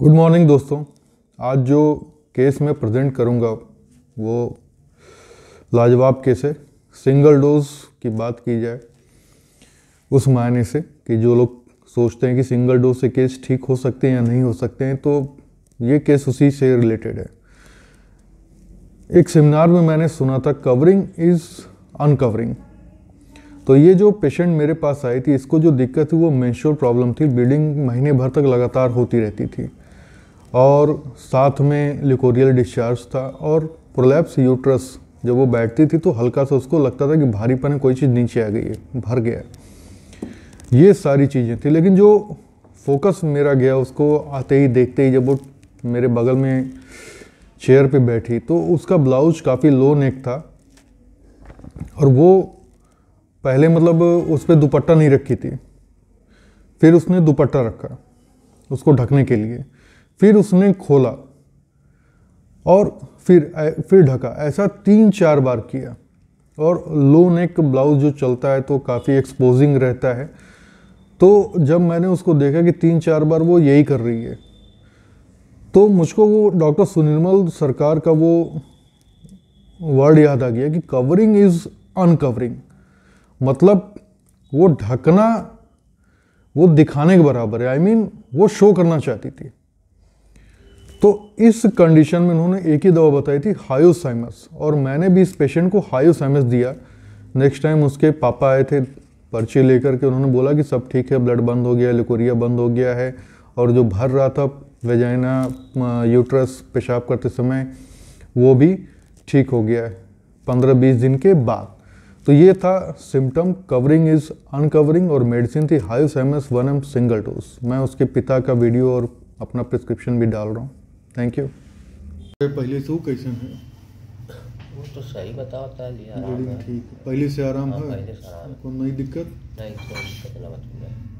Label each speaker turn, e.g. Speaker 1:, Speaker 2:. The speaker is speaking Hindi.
Speaker 1: गुड मॉर्निंग दोस्तों आज जो केस मैं प्रेजेंट करूँगा वो लाजवाब केस है सिंगल डोज की बात की जाए उस मायने से कि जो लोग सोचते हैं कि सिंगल डोज से केस ठीक हो सकते हैं या नहीं हो सकते हैं तो ये केस उसी से रिलेटेड है एक सेमिनार में मैंने सुना था कवरिंग इज़ अनकवरिंग तो ये जो पेशेंट मेरे पास आई थी इसको जो दिक्कत थी वो मेंस्ट्रुअल प्रॉब्लम थी ब्लीडिंग महीने भर तक लगातार होती रहती थी और साथ में लिकोरियल डिस्चार्ज था और प्रोलैप्स यूट्रस जब वो बैठती थी तो हल्का सा उसको लगता था कि भारीपन है कोई चीज़ नीचे आ गई है भर गया ये सारी चीज़ें थी लेकिन जो फोकस मेरा गया उसको आते ही देखते ही जब वो मेरे बगल में चेयर पे बैठी तो उसका ब्लाउज काफ़ी लो नेक था और वो पहले मतलब उस पर दुपट्टा नहीं रखी थी फिर उसने दुपट्टा रखा उसको ढकने के लिए फिर उसने खोला और फिर फिर ढका ऐसा तीन चार बार किया और लो नेक ब्लाउज जो चलता है तो काफ़ी एक्सपोजिंग रहता है तो जब मैंने उसको देखा कि तीन चार बार वो यही कर रही है तो मुझको वो डॉक्टर सुनिर्मल सरकार का वो वर्ड याद आ गया कि कवरिंग इज़ अनकवरिंग मतलब वो ढकना वो दिखाने के बराबर है आई I मीन mean, वो शो करना चाहती थी तो इस कंडीशन में उन्होंने एक ही दवा बताई थी हायोसाइमस और मैंने भी इस पेशेंट को हायोसाइमस दिया नेक्स्ट टाइम उसके पापा आए थे पर्चे लेकर के उन्होंने बोला कि सब ठीक है ब्लड बंद हो गया लिकोरिया बंद हो गया है और जो भर रहा था वेजाइना यूट्रस पेशाब करते समय वो भी ठीक हो गया है पंद्रह बीस दिन के बाद तो ये था सिम्टम कवरिंग इज़ अनकवरिंग और मेडिसिन थी हायोसाइमस सेमस वन एम सिंगल डोज मैं उसके पिता का वीडियो और अपना प्रिस्क्रिप्शन भी डाल रहा हूँ थैंक यू पहले से वो कैसे है वो तो सही बताता है ठीक पहले से आराम हाँ, है कोई नई दिक्कत नहीं कोई दिक्कत ना